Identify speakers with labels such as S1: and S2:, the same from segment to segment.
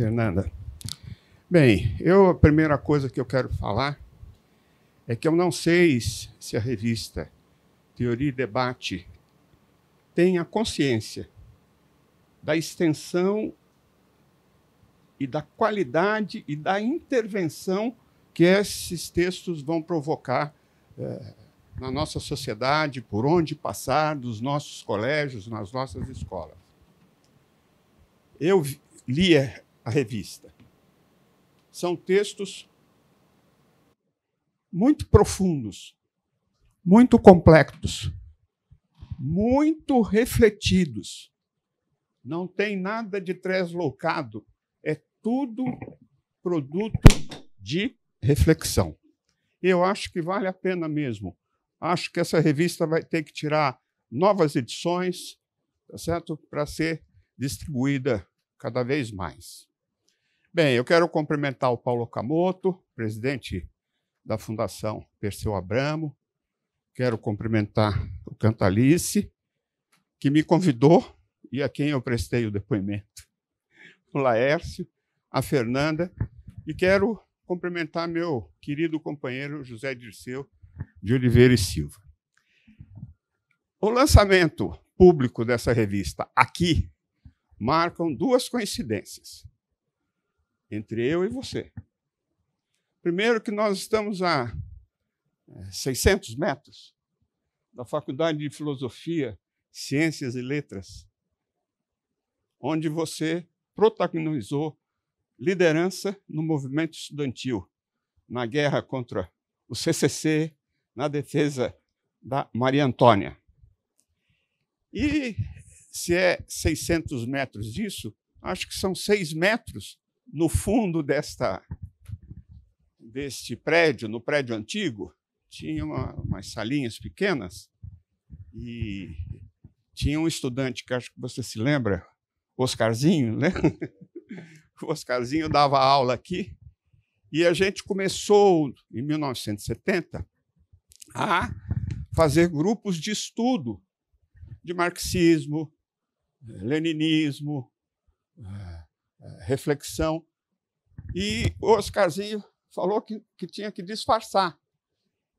S1: Fernanda. Bem, eu a primeira coisa que eu quero falar é que eu não sei se a revista Teoria e Debate tem a consciência da extensão e da qualidade e da intervenção que esses textos vão provocar eh, na nossa sociedade, por onde passar, dos nossos colégios, nas nossas escolas. Eu li eh, a revista. São textos muito profundos, muito complexos, muito refletidos. Não tem nada de tresloucado, é tudo produto de reflexão. Eu acho que vale a pena mesmo. Acho que essa revista vai ter que tirar novas edições, tá certo? Para ser distribuída cada vez mais. Bem, eu quero cumprimentar o Paulo Camoto, presidente da Fundação Perseu Abramo. Quero cumprimentar o Cantalice, que me convidou e a quem eu prestei o depoimento, o Laércio, a Fernanda, e quero cumprimentar meu querido companheiro José Dirceu de Oliveira e Silva. O lançamento público dessa revista aqui marcam duas coincidências entre eu e você. Primeiro, que nós estamos a 600 é, metros da Faculdade de Filosofia, Ciências e Letras, onde você protagonizou liderança no movimento estudantil, na guerra contra o CCC, na defesa da Maria Antônia. E se é 600 metros disso, acho que são 6 metros no fundo desta deste prédio, no prédio antigo, tinha uma, umas salinhas pequenas e tinha um estudante que acho que você se lembra, Oscarzinho, né? O Oscarzinho dava aula aqui e a gente começou em 1970 a fazer grupos de estudo de marxismo, leninismo, eh, eh, reflexão. E o Oscarzinho falou que, que tinha que disfarçar.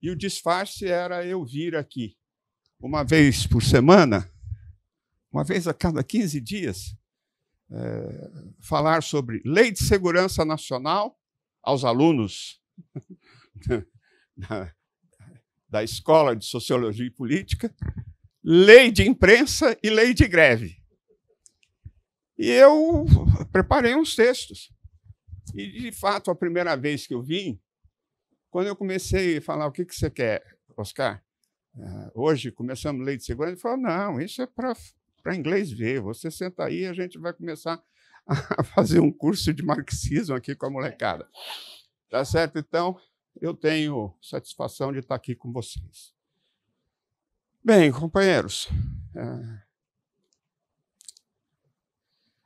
S1: E o disfarce era eu vir aqui uma vez por semana, uma vez a cada 15 dias, é, falar sobre lei de segurança nacional aos alunos da, da Escola de Sociologia e Política, lei de imprensa e lei de greve. E eu preparei uns textos. E, de fato, a primeira vez que eu vim, quando eu comecei a falar, o que, que você quer, Oscar? Uh, hoje começamos lei de segurança, ele falou, não, isso é para inglês ver, você senta aí e a gente vai começar a fazer um curso de marxismo aqui com a molecada. Tá certo? Então, eu tenho satisfação de estar aqui com vocês. Bem, companheiros, uh,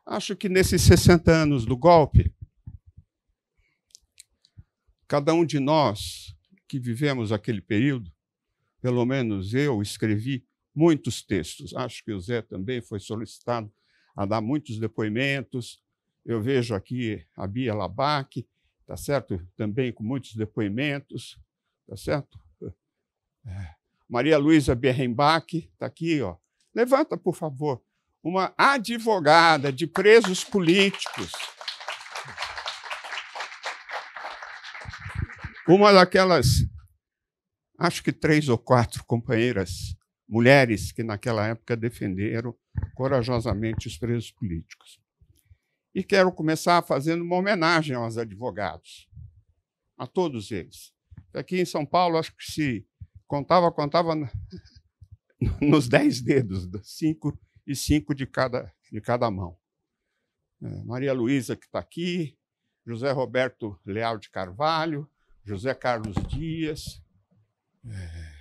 S1: Acho que nesses 60 anos do golpe, cada um de nós que vivemos aquele período, pelo menos eu escrevi muitos textos. Acho que o Zé também foi solicitado a dar muitos depoimentos. Eu vejo aqui a Bia Labac, tá certo? Também com muitos depoimentos, tá certo? É. Maria Luísa Berrenbach está aqui, ó. Levanta, por favor uma advogada de presos políticos. Uma daquelas, acho que três ou quatro companheiras, mulheres, que naquela época defenderam corajosamente os presos políticos. E quero começar fazendo uma homenagem aos advogados, a todos eles. Aqui em São Paulo, acho que se contava, contava nos dez dedos, cinco e cinco de cada, de cada mão. É, Maria Luísa, que está aqui, José Roberto Leal de Carvalho, José Carlos Dias, é,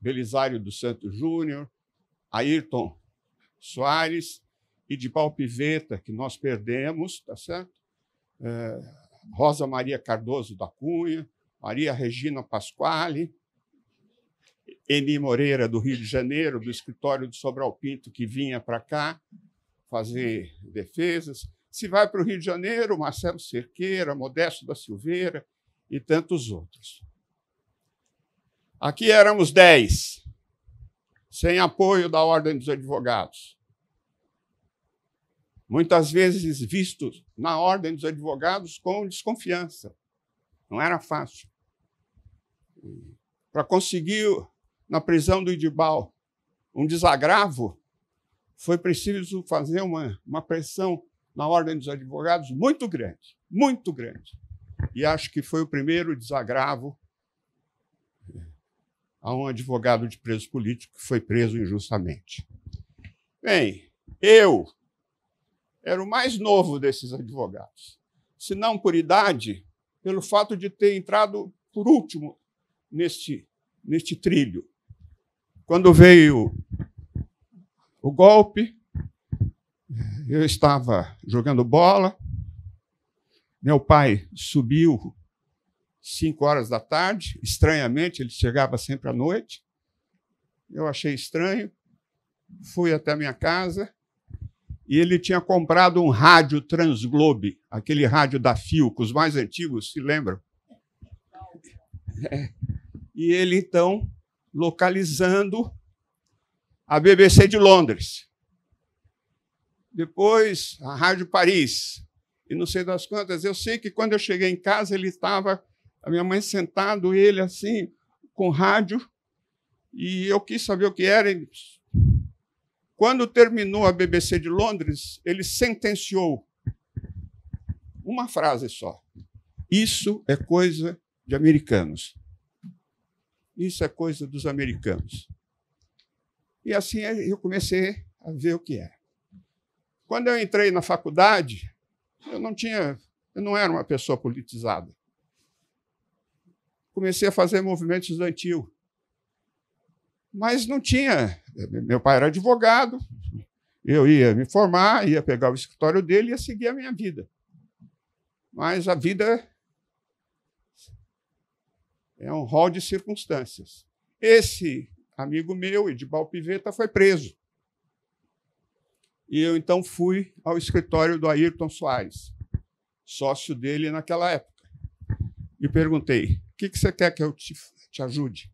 S1: Belisário do Santos Júnior, Ayrton Soares e de Piveta, que nós perdemos, tá certo? É, Rosa Maria Cardoso da Cunha, Maria Regina Pasquale, Eni Moreira, do Rio de Janeiro, do escritório de Sobral Pinto, que vinha para cá fazer defesas. Se vai para o Rio de Janeiro, Marcelo Cerqueira, Modesto da Silveira e tantos outros. Aqui éramos dez, sem apoio da Ordem dos Advogados. Muitas vezes vistos na Ordem dos Advogados com desconfiança. Não era fácil. Para conseguir na prisão do Idibal um desagravo, foi preciso fazer uma, uma pressão na ordem dos advogados muito grande, muito grande. E acho que foi o primeiro desagravo eh, a um advogado de preso político que foi preso injustamente. Bem, eu era o mais novo desses advogados, se não por idade, pelo fato de ter entrado por último neste, neste trilho. Quando veio o golpe, eu estava jogando bola. Meu pai subiu cinco horas da tarde. Estranhamente, ele chegava sempre à noite. Eu achei estranho. Fui até minha casa e ele tinha comprado um rádio Transglobe, aquele rádio da Filco, os mais antigos se lembram. É. E ele então localizando a BBC de Londres. Depois, a Rádio Paris. E não sei das quantas. Eu sei que quando eu cheguei em casa, ele estava, a minha mãe sentado, ele assim, com rádio. E eu quis saber o que era. Quando terminou a BBC de Londres, ele sentenciou uma frase só. Isso é coisa de americanos isso é coisa dos americanos. E assim é, eu comecei a ver o que é. Quando eu entrei na faculdade, eu não tinha, eu não era uma pessoa politizada. Comecei a fazer movimento estudantil. Mas não tinha, meu pai era advogado, eu ia me formar, ia pegar o escritório dele e ia seguir a minha vida. Mas a vida é um rol de circunstâncias. Esse amigo meu, Edibal Piveta, foi preso. E eu então fui ao escritório do Ayrton Soares, sócio dele naquela época, e perguntei: o que, você quer que eu te, te ajude?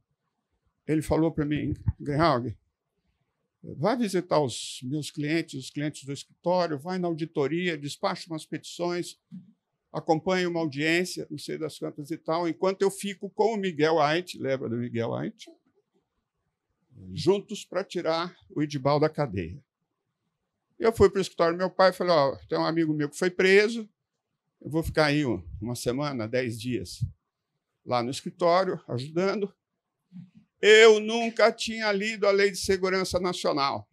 S1: Ele falou para mim, Greenhalg, vai visitar os meus clientes, os clientes do escritório, vai na auditoria, despacha umas petições, acompanho uma audiência, não sei das quantas e tal, enquanto eu fico com o Miguel Ait, lembra do Miguel Ait? Juntos para tirar o Edibal da cadeia. Eu fui para o escritório do meu pai e falei: oh, tem um amigo meu que foi preso, eu vou ficar aí uma semana, dez dias, lá no escritório, ajudando. Eu nunca tinha lido a Lei de Segurança Nacional.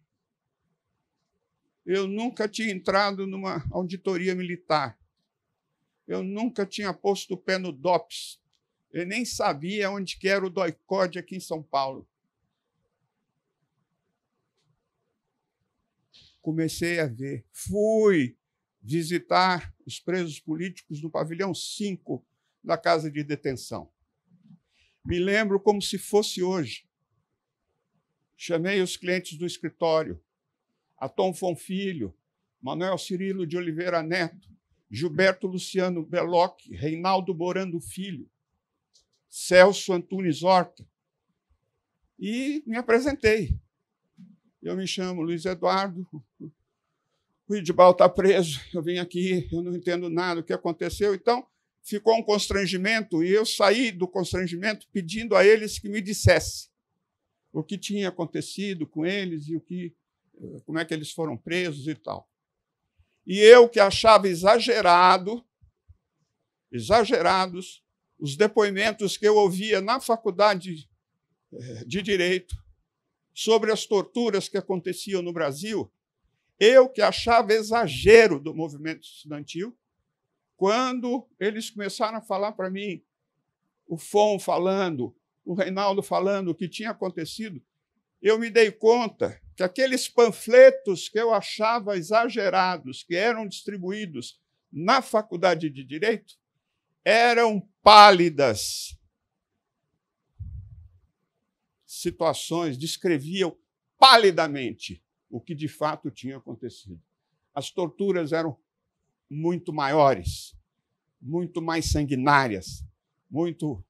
S1: Eu nunca tinha entrado numa auditoria militar. Eu nunca tinha posto o pé no DOPS. Eu nem sabia onde que era o doicode aqui em São Paulo. Comecei a ver. Fui visitar os presos políticos no pavilhão 5 da casa de detenção. Me lembro como se fosse hoje. Chamei os clientes do escritório, a Tom Fonfilho, Manuel Cirilo de Oliveira Neto, Gilberto Luciano Belloc, Reinaldo Morando Filho, Celso Antunes Horta. E me apresentei. Eu me chamo Luiz Eduardo, o Idibal está preso, eu vim aqui, eu não entendo nada do que aconteceu. Então, ficou um constrangimento e eu saí do constrangimento pedindo a eles que me dissesse o que tinha acontecido com eles e o que, eh, como é que eles foram presos e tal. E eu que achava exagerado, exagerados, os depoimentos que eu ouvia na faculdade eh, de Direito sobre as torturas que aconteciam no Brasil, eu que achava exagero do movimento estudantil, quando eles começaram a falar para mim, o Fon falando, o Reinaldo falando o que tinha acontecido, eu me dei conta que aqueles panfletos que eu achava exagerados, que eram distribuídos na faculdade de direito, eram pálidas situações, descreviam palidamente o que de fato tinha acontecido. As torturas eram muito maiores, muito mais sanguinárias, muito.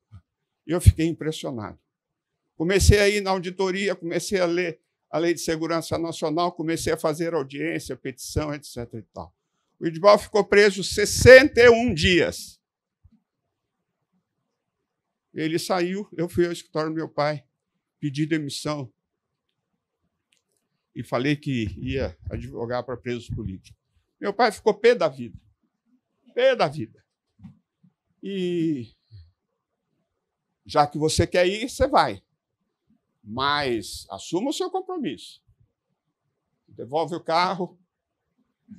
S1: Eu fiquei impressionado. Comecei a ir na auditoria, comecei a ler a Lei de Segurança Nacional, comecei a fazer audiência, petição, etc. E tal. O Idibal ficou preso 61 dias. Ele saiu, eu fui ao escritório do meu pai, pedi demissão e falei que ia advogar para presos políticos. Meu pai ficou pé da vida. Pé da vida. E já que você quer ir, você vai. Mas assuma o seu compromisso. Devolve o carro,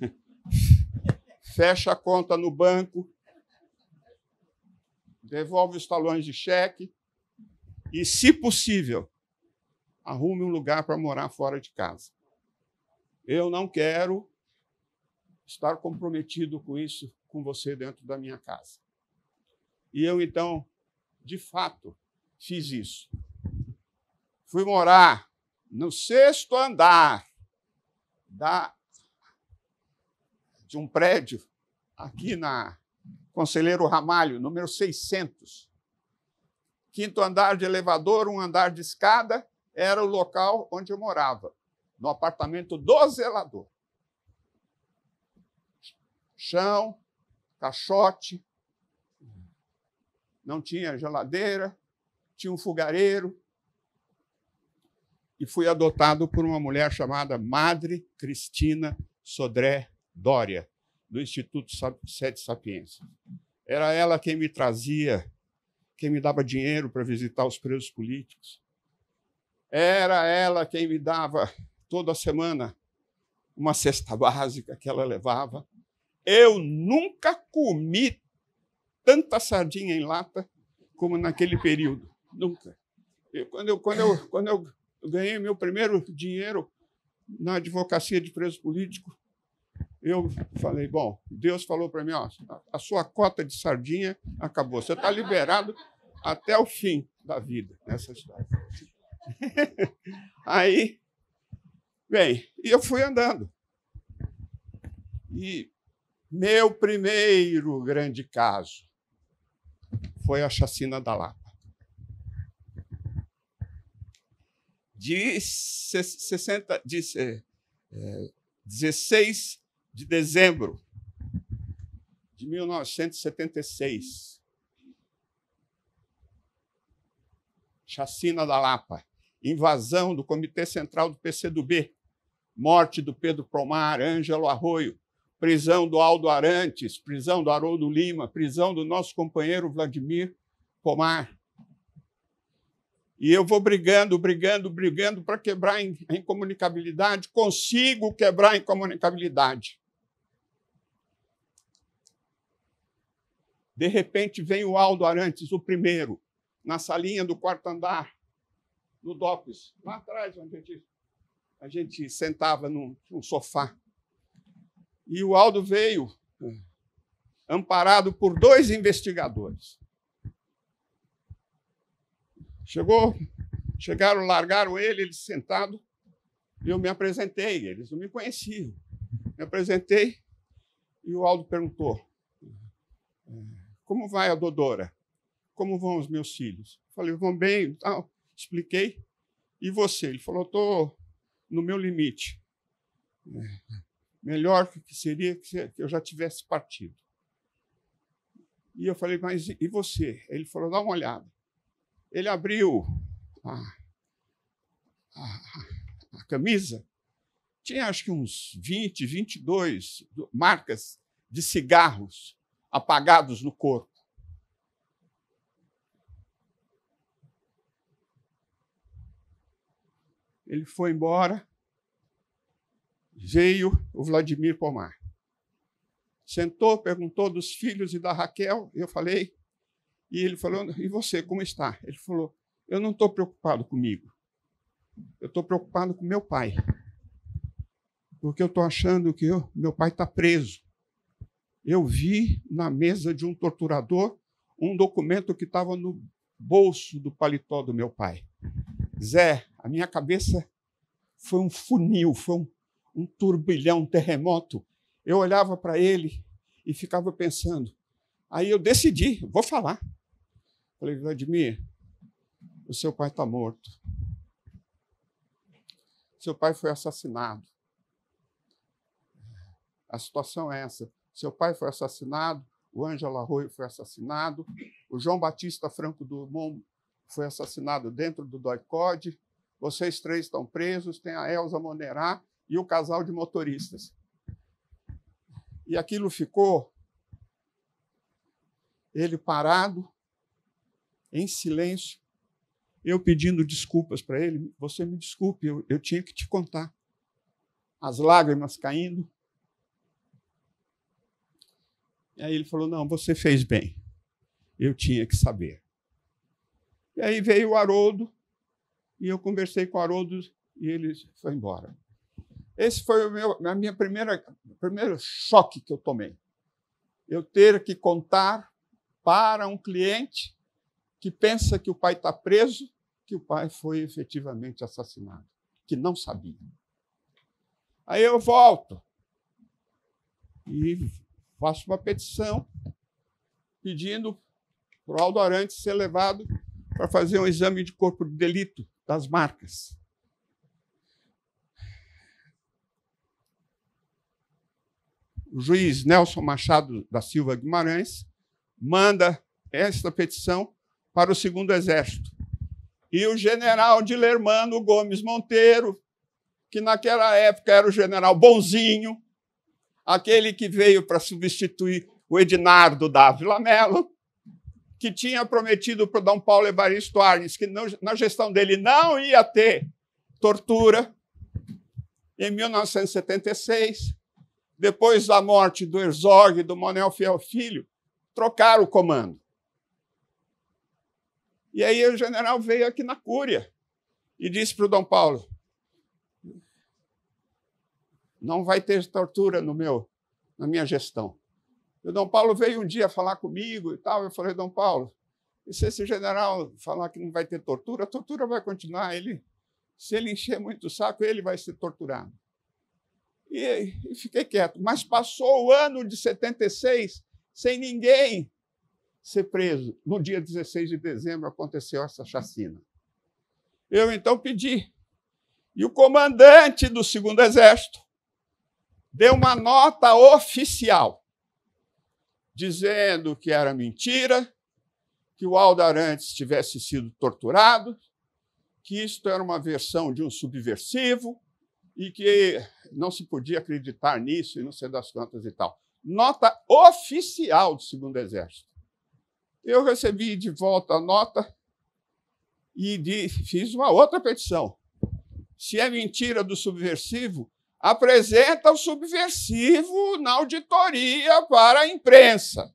S1: fecha a conta no banco, devolve os talões de cheque e, se possível, arrume um lugar para morar fora de casa. Eu não quero estar comprometido com isso com você dentro da minha casa. E eu, então, de fato, fiz isso fui morar no sexto andar da, de um prédio aqui na Conselheiro Ramalho, número 600. Quinto andar de elevador, um andar de escada, era o local onde eu morava, no apartamento do zelador. Chão, caixote, não tinha geladeira, tinha um fogareiro, e fui adotado por uma mulher chamada Madre Cristina Sodré Dória, do Instituto Sete Sapiência. Era ela quem me trazia, quem me dava dinheiro para visitar os presos políticos. Era ela quem me dava toda semana uma cesta básica que ela levava. Eu nunca comi tanta sardinha em lata como naquele período. Nunca. quando, eu, quando, eu, quando eu eu ganhei meu primeiro dinheiro na advocacia de preso político. Eu falei, bom, Deus falou para mim, ó, a sua cota de sardinha acabou. Você está liberado até o fim da vida nessa cidade. É Aí, bem, e eu fui andando. E meu primeiro grande caso foi a chacina da Lapa. de 60, de, é, 16 de dezembro de 1976. Chacina da Lapa, invasão do Comitê Central do PCdoB, morte do Pedro Promar, Ângelo Arroio, prisão do Aldo Arantes, prisão do Haroldo Lima, prisão do nosso companheiro Vladimir Pomar, e eu vou brigando, brigando, brigando para quebrar a incomunicabilidade, consigo quebrar a incomunicabilidade. De repente vem o Aldo Arantes, o primeiro, na salinha do quarto andar, no DOPS, lá atrás, onde a gente, a gente sentava num, num sofá. E o Aldo veio amparado por dois investigadores. Chegou, chegaram, largaram ele, ele sentado, e eu me apresentei, eles não me conheciam. Me apresentei e o Aldo perguntou: é, Como vai a Dodora? Como vão os meus filhos? Falei: Vão bem, tal. Expliquei. E você? Ele falou: Estou no meu limite. É, melhor que seria que eu já tivesse partido. E eu falei: Mas e você? Ele falou: Dá uma olhada ele abriu a, a, a camisa, tinha acho que uns 20, 22 marcas de cigarros apagados no corpo. Ele foi embora, veio o Vladimir Pomar. Sentou, perguntou dos filhos e da Raquel, eu falei, e ele falou: E você, como está? Ele falou: Eu não estou preocupado comigo. Eu estou preocupado com meu pai. Porque eu estou achando que eu, meu pai está preso. Eu vi na mesa de um torturador um documento que estava no bolso do paletó do meu pai. Zé, a minha cabeça foi um funil, foi um, um turbilhão, um terremoto. Eu olhava para ele e ficava pensando. Aí eu decidi, vou falar. Falei, Vladimir, o seu pai está morto. Seu pai foi assassinado. A situação é essa. Seu pai foi assassinado, o Ângelo Arroio foi assassinado, o João Batista Franco Dumont foi assassinado dentro do doi code vocês três estão presos, tem a Elza Monerá e o casal de motoristas. E aquilo ficou ele parado, em silêncio, eu pedindo desculpas para ele. Você me desculpe, eu, eu tinha que te contar. As lágrimas caindo. E aí ele falou: Não, você fez bem. Eu tinha que saber. E aí veio o Haroldo, e eu conversei com o Haroldo, e ele foi embora. Esse foi o meu, a minha primeira primeiro choque que eu tomei. Eu ter que contar para um cliente que pensa que o pai está preso, que o pai foi efetivamente assassinado, que não sabia. Aí eu volto e faço uma petição pedindo para o Aldo Arantes ser levado para fazer um exame de corpo de delito das marcas. O juiz Nelson Machado da Silva Guimarães manda esta petição para o segundo exército. E o general de Lermano Gomes Monteiro, que naquela época era o general bonzinho, aquele que veio para substituir o Ednardo Dávila Mello, que tinha prometido para o Dom Paulo Evaristo Arnes que na gestão dele não ia ter tortura. Em 1976, depois da morte do Herzog e do Manuel Fiel Filho, trocaram o comando. E aí o general veio aqui na Cúria e disse para o Dom Paulo: não vai ter tortura no meu, na minha gestão. E o Dom Paulo veio um dia falar comigo e tal. Eu falei, Dom Paulo, e se esse general falar que não vai ter tortura, a tortura vai continuar. Ele, se ele encher muito o saco, ele vai ser torturado. E, e fiquei quieto. Mas passou o ano de 76 sem ninguém ser preso. No dia 16 de dezembro aconteceu essa chacina. Eu então pedi. E o comandante do segundo exército deu uma nota oficial dizendo que era mentira, que o Aldo Arantes tivesse sido torturado, que isto era uma versão de um subversivo e que não se podia acreditar nisso e não sei das quantas e tal. Nota oficial do segundo exército. Eu recebi de volta a nota e de, fiz uma outra petição. Se é mentira do subversivo, apresenta o subversivo na auditoria para a imprensa.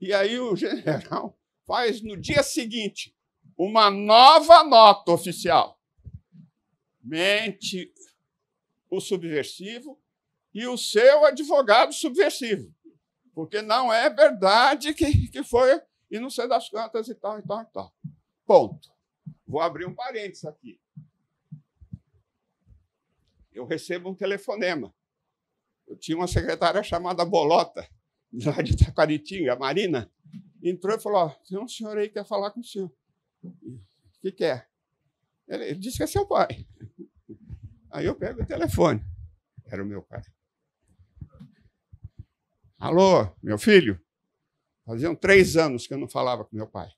S1: E aí o general faz no dia seguinte uma nova nota oficial. Mente o subversivo e o seu advogado subversivo. Porque não é verdade que, que foi e não sei das quantas e tal, e tal, e tal. Ponto. Vou abrir um parênteses aqui. Eu recebo um telefonema. Eu tinha uma secretária chamada Bolota, lá de Taquaritinga, Marina. Entrou e falou: tem um senhor aí que quer falar com o senhor. O que, quer? é? Ele disse que é seu pai. Aí eu pego o telefone. Era o meu pai. Alô, meu filho? Faziam três anos que eu não falava com meu pai.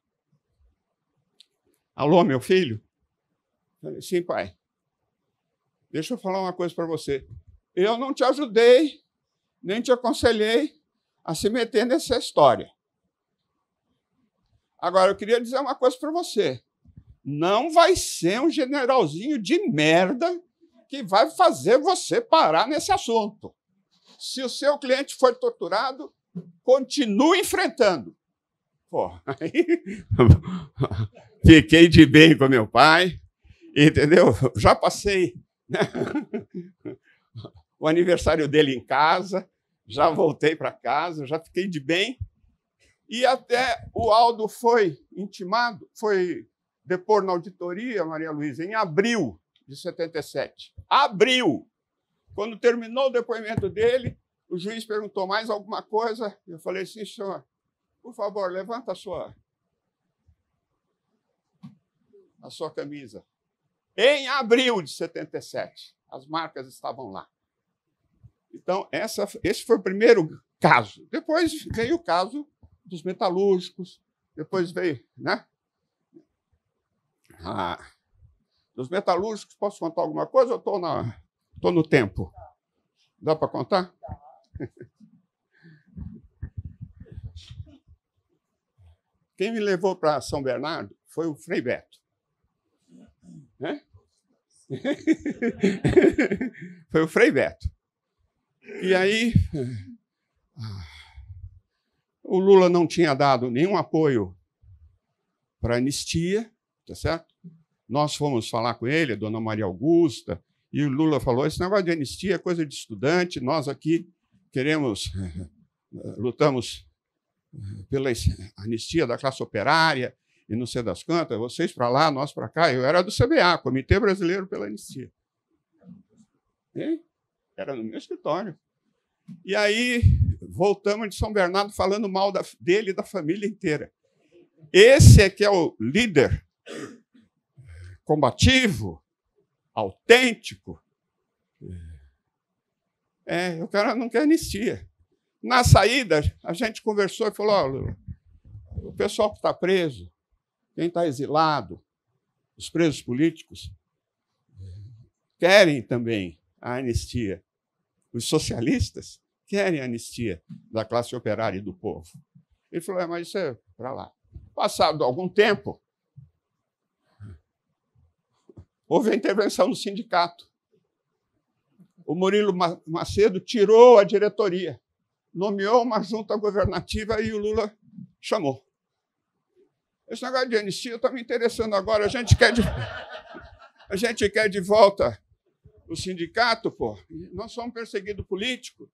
S1: Alô, meu filho? Falei, sim, pai. Deixa eu falar uma coisa para você. Eu não te ajudei, nem te aconselhei a se meter nessa história. Agora, eu queria dizer uma coisa para você. Não vai ser um generalzinho de merda que vai fazer você parar nesse assunto. Se o seu cliente for torturado, continue enfrentando. Pô, aí fiquei de bem com meu pai, entendeu? Já passei né? o aniversário dele em casa, já voltei para casa, já fiquei de bem. E até o Aldo foi intimado, foi depor na auditoria, Maria Luísa, em abril de 77. Abril! Quando terminou o depoimento dele, o juiz perguntou mais alguma coisa. Eu falei assim, senhor, por favor, levanta a sua, a sua camisa. Em abril de 77, as marcas estavam lá. Então, essa, esse foi o primeiro caso. Depois veio o caso dos metalúrgicos, depois veio, né? Ah, dos metalúrgicos, posso contar alguma coisa? Eu estou na. Estou no tempo. Dá para contar? Quem me levou para São Bernardo foi o Frei Beto. Né? foi o Frei Beto. E aí, o Lula não tinha dado nenhum apoio para anistia, tá certo? Nós fomos falar com ele, a dona Maria Augusta, e o Lula falou: esse negócio de anistia é coisa de estudante, nós aqui queremos, lutamos eh, pela anistia da classe operária e não sei das quantas, vocês para lá, nós para cá. Eu era do CBA, Comitê Brasileiro pela Anistia. era no meu escritório. E aí voltamos de São Bernardo falando mal da, dele e da família inteira. Esse é que é o líder combativo, autêntico. É, é, o cara não quer anistia. Na saída, a gente conversou e falou: o pessoal que está preso, quem está exilado, os presos políticos, querem também a anistia. Os socialistas querem a anistia da classe operária e do povo. Ele falou: é, mas isso é para lá. Passado algum tempo, houve a intervenção do sindicato. O Murilo Macedo tirou a diretoria, nomeou uma junta governativa e o Lula chamou. Esse negócio de anistia está me interessando agora. A gente quer de, a gente quer de volta o sindicato, pô. Nós somos perseguidos político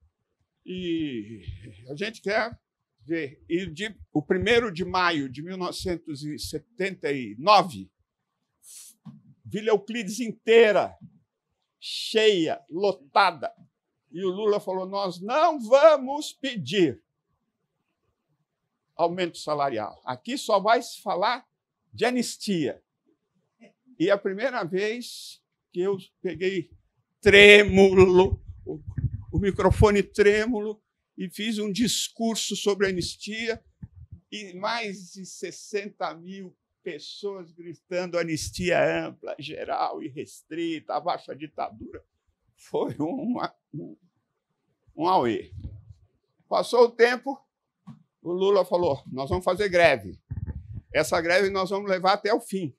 S1: e a gente quer ver. E de, o primeiro de maio de 1979 Vila Euclides inteira, cheia, lotada. E o Lula falou: nós não vamos pedir aumento salarial. Aqui só vai se falar de anistia. E é a primeira vez que eu peguei trêmulo, o, o microfone trêmulo, e fiz um discurso sobre anistia, e mais de 60 mil pessoas gritando anistia ampla, geral e restrita, abaixo a ditadura. Foi um, um, um auê. Passou o tempo, o Lula falou: nós vamos fazer greve. Essa greve nós vamos levar até o fim.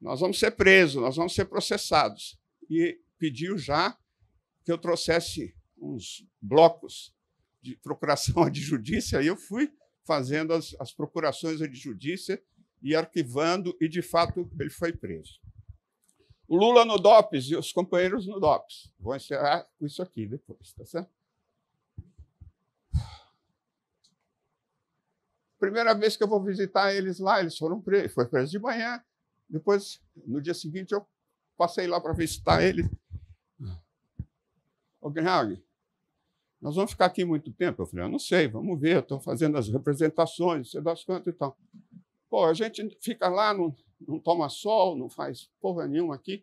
S1: Nós vamos ser presos, nós vamos ser processados. E pediu já que eu trouxesse uns blocos de procuração de judícia, e eu fui fazendo as, as procurações de judícia e arquivando, e de fato ele foi preso. O Lula no DOPS e os companheiros no DOPS. Vou encerrar com isso aqui depois, tá certo? Primeira vez que eu vou visitar eles lá, eles foram presos, foi preso de manhã. Depois, no dia seguinte, eu passei lá para visitar eles. Ô, Greg, nós vamos ficar aqui muito tempo? Eu falei, eu não sei, vamos ver, estou fazendo as representações, você dá as contas e tal. Pô, a gente fica lá, não, não toma sol, não faz porra nenhuma aqui.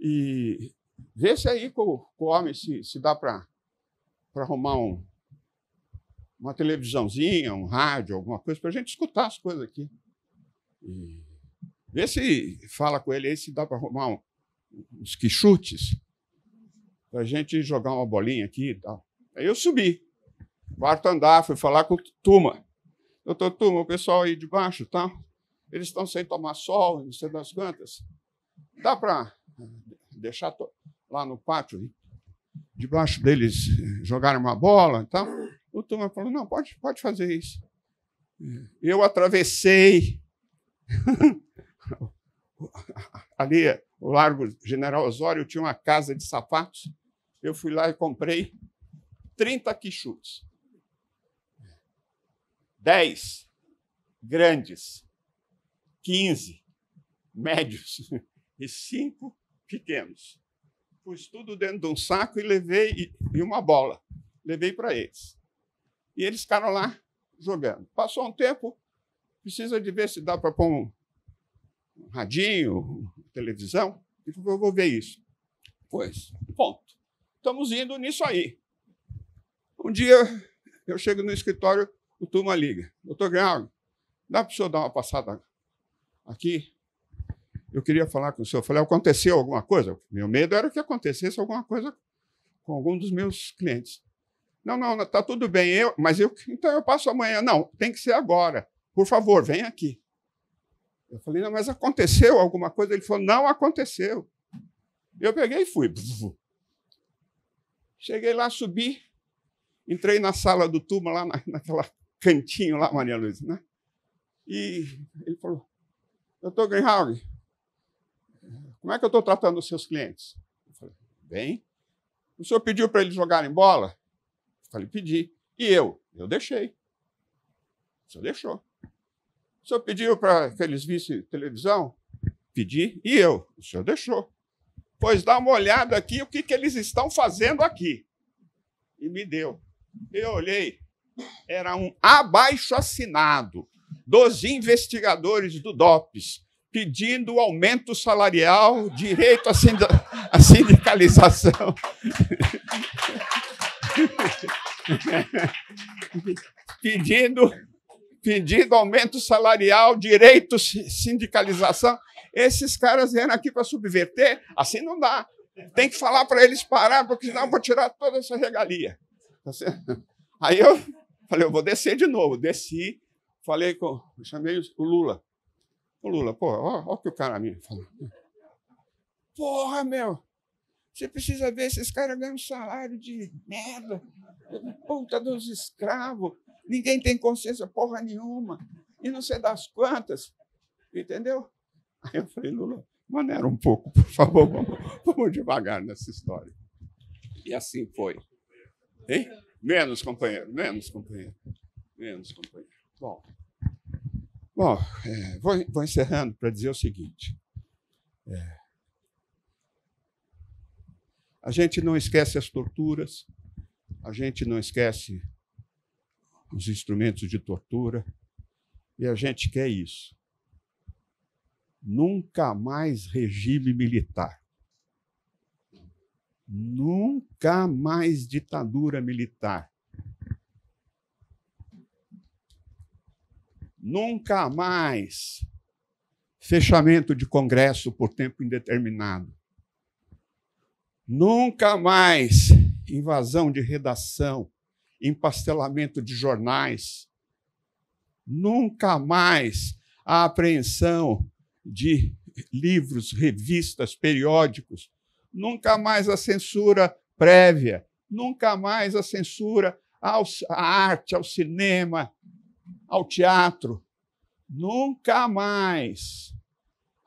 S1: E vê se aí com, com o homem se, se dá para arrumar um, uma televisãozinha, um rádio, alguma coisa, para a gente escutar as coisas aqui. E vê se fala com ele aí se dá para arrumar um, uns quichutes para a gente jogar uma bolinha aqui e tal. Aí eu subi, quarto andar, fui falar com o Tuma doutor Turma, o pessoal aí de baixo, tá? Eles estão sem tomar sol, não sei das quantas. Dá para deixar lá no pátio, debaixo deles, eh, jogar uma bola e tá? tal? O Turma falou, não, pode, pode fazer isso. É, eu atravessei ali, o Largo General Osório, tinha uma casa de sapatos. Eu fui lá e comprei 30 quichutes. 10 grandes, 15 médios e 5 pequenos. Pus tudo dentro de um saco e levei e uma bola. Levei para eles. E eles ficaram lá jogando. Passou um tempo, precisa de ver se dá para pôr um radinho, televisão. E eu vou ver isso. Pois, ponto. Estamos indo nisso aí. Um dia eu chego no escritório o turma liga. Doutor Grau, dá para o senhor dar uma passada aqui? Eu queria falar com o senhor. Eu falei, aconteceu alguma coisa? Meu medo era que acontecesse alguma coisa com algum dos meus clientes. Não, não, está tudo bem, eu, mas eu, então eu passo amanhã. Não, tem que ser agora. Por favor, vem aqui. Eu falei, não, mas aconteceu alguma coisa? Ele falou, não aconteceu. Eu peguei e fui. Cheguei lá, subi, entrei na sala do turma, lá na, naquela cantinho lá, Maria Luz, né? E ele falou, doutor Greenhalg, como é que eu estou tratando os seus clientes? Eu falei, bem. O senhor pediu para eles jogarem bola? Eu falei, pedi. E eu? Eu deixei. O senhor deixou. O senhor pediu para que eles vissem televisão? Pedi. E eu? O senhor deixou. Pois dá uma olhada aqui o que, que eles estão fazendo aqui. E me deu. Eu olhei, era um abaixo assinado dos investigadores do DOPS, pedindo aumento salarial, direito à, sind sindicalização. pedindo, pedindo aumento salarial, direito à sindicalização. Esses caras vieram aqui para subverter, assim não dá. Tem que falar para eles parar, porque senão eu vou tirar toda essa regalia. Tá Aí eu Falei, eu vou descer de novo. Desci, falei com. Chamei o Lula. O Lula, pô, ó, ó o que o cara me falou. Porra, meu! Você precisa ver, esses caras ganham salário de merda, puta dos escravos, ninguém tem consciência porra nenhuma, e não sei das quantas, entendeu? Aí eu falei, Lula, maneira um pouco, por favor, vamos, vamos devagar nessa história. E assim foi. Hein? Menos, companheiro, menos, companheiro. Menos, companheiro. Bom, bom é, vou, vou, encerrando para dizer o seguinte. É, a gente não esquece as torturas, a gente não esquece os instrumentos de tortura, e a gente quer isso. Nunca mais regime militar. Nunca mais ditadura militar. Nunca mais fechamento de Congresso por tempo indeterminado. Nunca mais invasão de redação, empastelamento de jornais. Nunca mais a apreensão de livros, revistas, periódicos nunca mais a censura prévia, nunca mais a censura ao, à arte, ao cinema, ao teatro. Nunca mais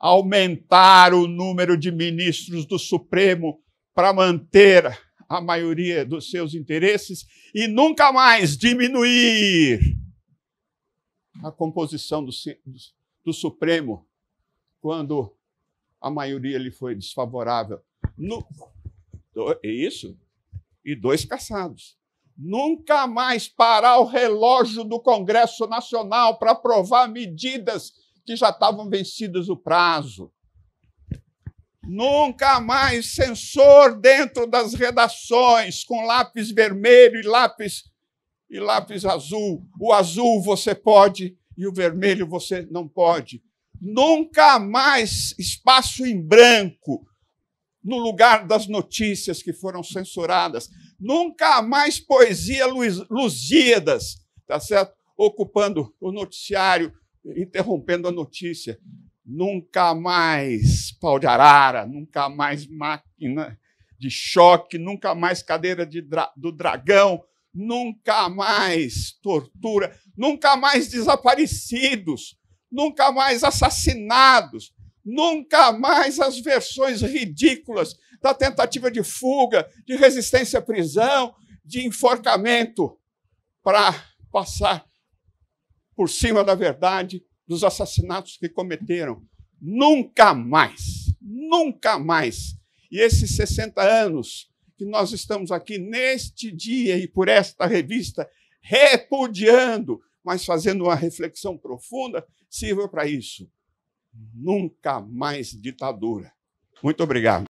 S1: aumentar o número de ministros do Supremo para manter a maioria dos seus interesses e nunca mais diminuir a composição do, do Supremo quando a maioria lhe foi desfavorável. No, é isso. E dois caçados. Nunca mais parar o relógio do Congresso Nacional para aprovar medidas que já estavam vencidas o prazo. Nunca mais censor dentro das redações com lápis vermelho e lápis e lápis azul. O azul você pode e o vermelho você não pode. Nunca mais espaço em branco no lugar das notícias que foram censuradas. Nunca mais poesia Lusíadas, tá certo? Ocupando o noticiário, interrompendo a notícia. Nunca mais pau de arara, nunca mais máquina de choque, nunca mais cadeira dra do dragão, nunca mais tortura, nunca mais desaparecidos, nunca mais assassinados, Nunca mais as versões ridículas da tentativa de fuga, de resistência à prisão, de enforcamento para passar por cima da verdade dos assassinatos que cometeram. Nunca mais, nunca mais. E esses 60 anos que nós estamos aqui neste dia e por esta revista repudiando, mas fazendo uma reflexão profunda, sirva para isso nunca mais ditadura. Muito obrigado.